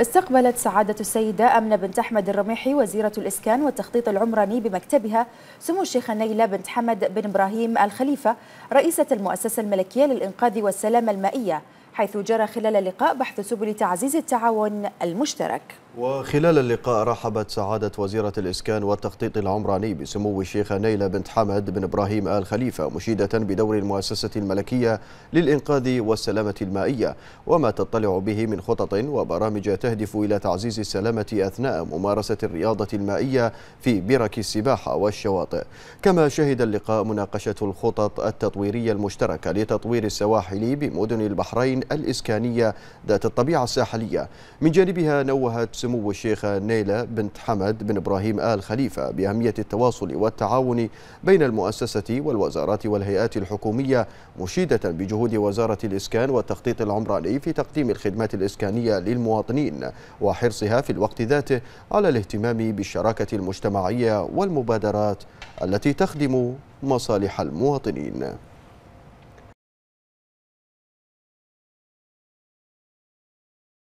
استقبلت سعادة السيدة أمنة بنت أحمد الرميحي وزيرة الإسكان والتخطيط العمراني بمكتبها سمو الشيخة نيلة بنت حمد بن إبراهيم الخليفة رئيسة المؤسسة الملكية للإنقاذ والسلامة المائية حيث جرى خلال اللقاء بحث سبل تعزيز التعاون المشترك وخلال اللقاء رحبت سعادة وزيرة الإسكان والتخطيط العمراني بسمو الشيخة نيلة بنت حمد بن إبراهيم آل خليفة مشيدة بدور المؤسسة الملكية للإنقاذ والسلامة المائية وما تطلع به من خطط وبرامج تهدف إلى تعزيز السلامة أثناء ممارسة الرياضة المائية في برك السباحة والشواطئ كما شهد اللقاء مناقشة الخطط التطويرية المشتركة لتطوير السواحل بمدن البحرين الإسكانية ذات الطبيعة الساحلية من جانبها نوهت سمو الشيخ نيلة بنت حمد بن إبراهيم آل خليفة بأهمية التواصل والتعاون بين المؤسسة والوزارات والهيئات الحكومية مشيدة بجهود وزارة الإسكان والتخطيط العمراني في تقديم الخدمات الإسكانية للمواطنين وحرصها في الوقت ذاته على الاهتمام بالشراكة المجتمعية والمبادرات التي تخدم مصالح المواطنين